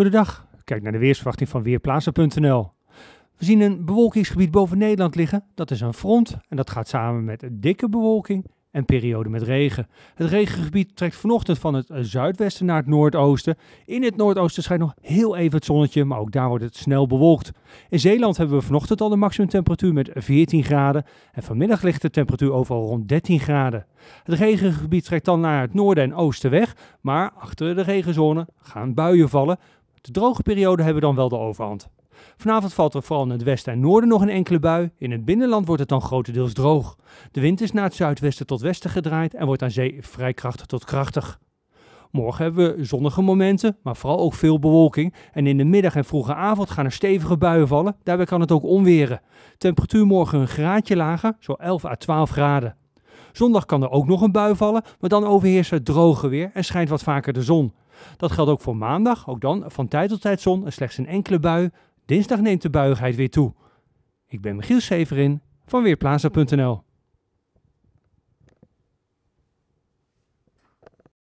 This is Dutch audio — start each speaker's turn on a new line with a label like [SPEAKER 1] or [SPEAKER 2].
[SPEAKER 1] Goedendag, kijk naar de weersverwachting van Weerplaatsen.nl. We zien een bewolkingsgebied boven Nederland liggen. Dat is een front en dat gaat samen met dikke bewolking en periode met regen. Het regengebied trekt vanochtend van het zuidwesten naar het noordoosten. In het noordoosten schijnt nog heel even het zonnetje, maar ook daar wordt het snel bewolkt. In Zeeland hebben we vanochtend al de maximumtemperatuur met 14 graden en vanmiddag ligt de temperatuur overal rond 13 graden. Het regengebied trekt dan naar het noorden en oosten weg, maar achter de regenzone gaan buien vallen, de droge perioden hebben dan wel de overhand. Vanavond valt er vooral in het westen en noorden nog een enkele bui. In het binnenland wordt het dan grotendeels droog. De wind is naar het zuidwesten tot westen gedraaid en wordt aan zee vrij krachtig tot krachtig. Morgen hebben we zonnige momenten, maar vooral ook veel bewolking. En in de middag en vroege avond gaan er stevige buien vallen. Daarbij kan het ook onweren. Temperatuur morgen een graadje lager, zo 11 à 12 graden. Zondag kan er ook nog een bui vallen, maar dan overheerst het droge weer en schijnt wat vaker de zon. Dat geldt ook voor maandag, ook dan van tijd tot tijd zon en slechts een enkele bui. Dinsdag neemt de buiigheid weer toe. Ik ben Michiel Severin van Weerplaza.nl